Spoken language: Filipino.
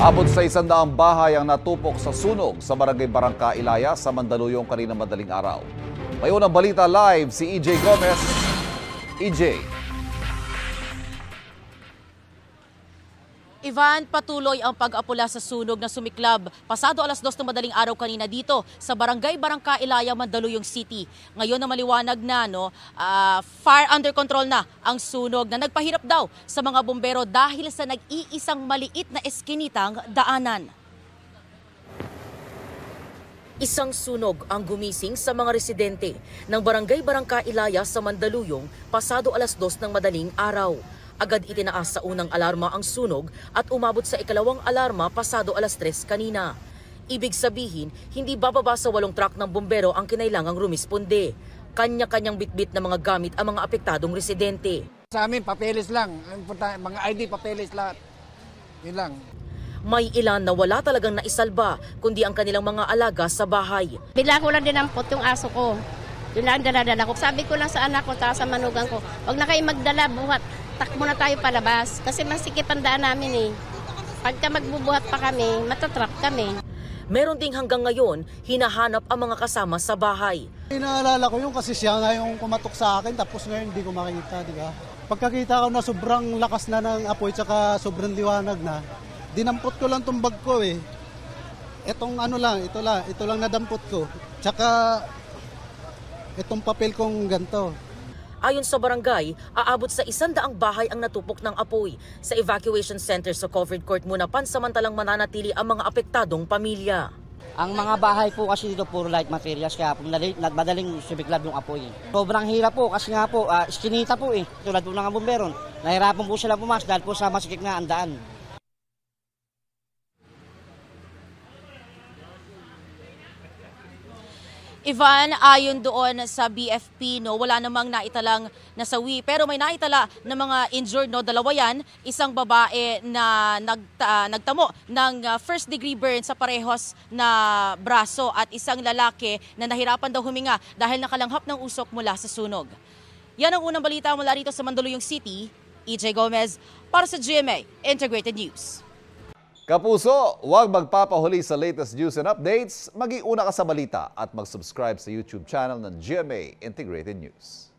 Abot sa isandaang bahay ang natupok sa sunog sa barangay Barangka Ilaya sa Mandaluyong kanina madaling araw. May unang balita live si EJ Gomez. EJ. Ivan, patuloy ang pag-apula sa sunog na sumiklab pasado alas dos ng madaling araw kanina dito sa Barangay Barangka Ilaya, Mandaluyong City. Ngayon na maliwanag na no, uh, fire under control na ang sunog na nagpahirap daw sa mga bombero dahil sa nag-iisang maliit na eskinitang daanan. Isang sunog ang gumising sa mga residente ng Barangay Barangka Ilaya sa Mandaluyong pasado alas dos ng madaling araw. Agad itinaas sa unang alarma ang sunog at umabot sa ikalawang alarma pasado alas 3 kanina. Ibig sabihin, hindi bababa sa walong truck ng bumbero ang kinailangang rumisponde. Kanya-kanyang bitbit na mga gamit ang mga apektadong residente. Sa amin, papeles lang. Mga ID, papeles lahat. Yun lang. May ilan na wala talagang naisalba, kundi ang kanilang mga alaga sa bahay. Bilang ko lang din dinampot yung aso ko. Yun lang dala ko. Sabi ko lang sa anak ko, sa manugang ko, huwag na kayo magdala buhat takbo muna tayo palabas kasi masikip ang daan namin eh. Pagka magbubuhat pa kami, matatrap kami. Meron ding hanggang ngayon, hinahanap ang mga kasama sa bahay. Inaalala ko yung kasi siya nga yung kumatok sa akin tapos ngayon hindi ko makita, di ba? Pagkakita ko na sobrang lakas na ng apoy tsaka sobrang liwanag na, dinampot ko lang tong bag ko eh. Etong ano lang, ito lang, ito lang nadampot ko. Tsaka itong papel kong ganto. Ayon sa barangay, aabot sa isandaang bahay ang natupok ng apoy. Sa evacuation center sa covered court muna pansamantalang mananatili ang mga apektadong pamilya. Ang mga bahay po kasi dito puro light materials kaya po nagmadaling subiklab yung apoy. Sobrang hirap po kasi nga po, uh, iskinita po eh. Tulad po ng mga bumbero, nahirapan po sila pumas dahil po sa masikip na daan. Ivan, ayon doon sa BFP, no, wala namang naitalang nasawi. Pero may naitala ng mga injured, no, dalawa yan. Isang babae na nag, nagtamo ng ah, first degree burn sa parehos na braso at isang lalaki na nahirapan daw huminga dahil nakalanghap ng usok mula sa sunog. Yan ang unang balita mula rito sa Mandaluyong City. EJ Gomez para sa GMA Integrated News. Kapuso, huwag magpapahuli sa latest news and updates. Magiuna ka sa balita at mag-subscribe sa YouTube channel ng GMA Integrated News.